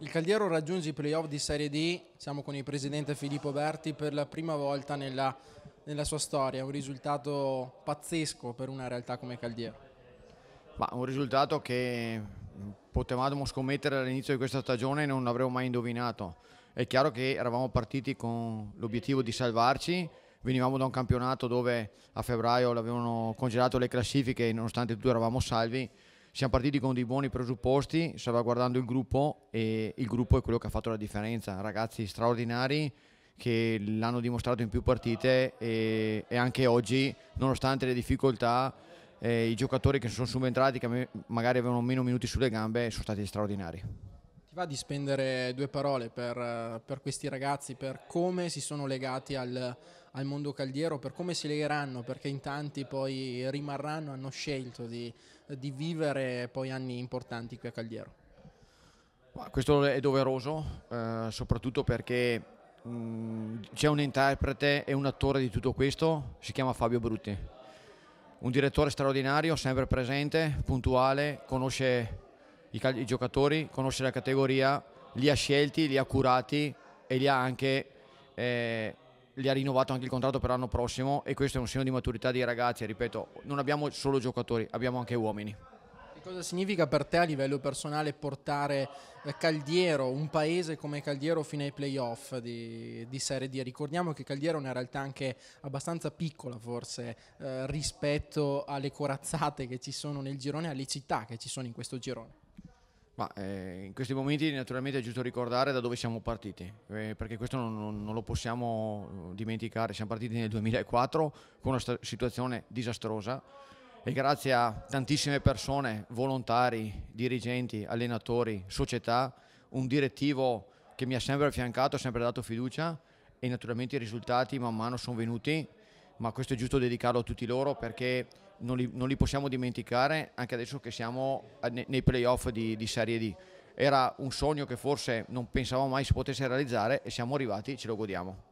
Il Caldiero raggiunge i playoff di Serie D, siamo con il presidente Filippo Berti per la prima volta nella, nella sua storia, un risultato pazzesco per una realtà come Caldiero. Ma un risultato che potevamo scommettere all'inizio di questa stagione e non avremmo mai indovinato. È chiaro che eravamo partiti con l'obiettivo di salvarci, venivamo da un campionato dove a febbraio l'avevano congelato le classifiche e nonostante tutto eravamo salvi siamo partiti con dei buoni presupposti, salvaguardando il gruppo e il gruppo è quello che ha fatto la differenza. Ragazzi straordinari che l'hanno dimostrato in più partite e, e anche oggi, nonostante le difficoltà, eh, i giocatori che sono subentrati, che magari avevano meno minuti sulle gambe, sono stati straordinari va di spendere due parole per, per, questi ragazzi, per come si sono legati al, al, mondo caldiero, per come si legheranno, perché in tanti poi rimarranno, hanno scelto di, di vivere poi anni importanti qui a Caldiero? Questo è doveroso, eh, soprattutto perché mh, mm, c'è un interprete e un attore di tutto questo, si chiama Fabio Brutti. Un direttore straordinario, sempre presente, puntuale, conosce i, i giocatori, conosce la categoria, li ha scelti, li ha curati e li ha anche... Eh, li ha rinnovato anche il contratto per l'anno prossimo e questo è un segno di maturità dei ragazzi, ripeto, non abbiamo solo giocatori, abbiamo anche uomini. Che cosa significa per te a livello personale portare eh, Caldiero, un paese come Caldiero, fino ai playoff di, di, Serie D? Ricordiamo che Caldiero è una realtà anche abbastanza piccola forse eh, rispetto alle corazzate che ci sono nel girone e alle città che ci sono in questo girone. Ma, eh, in questi momenti naturalmente è giusto ricordare da dove siamo partiti, eh, perché questo non, non, non, lo possiamo eh, dimenticare. Siamo partiti nel 2004 con una st- situazione disastrosa e grazie a tantissime persone, volontari, dirigenti, allenatori, società, un direttivo che mi ha sempre affiancato, ha sempre dato fiducia e naturalmente i risultati man mano sono venuti, ma questo è giusto dedicarlo a tutti loro perché non li, non li, possiamo dimenticare anche adesso che siamo eh, nei playoff di, di Serie D. Era un sogno che forse non pensavamo mai si potesse realizzare e siamo arrivati, ce lo godiamo.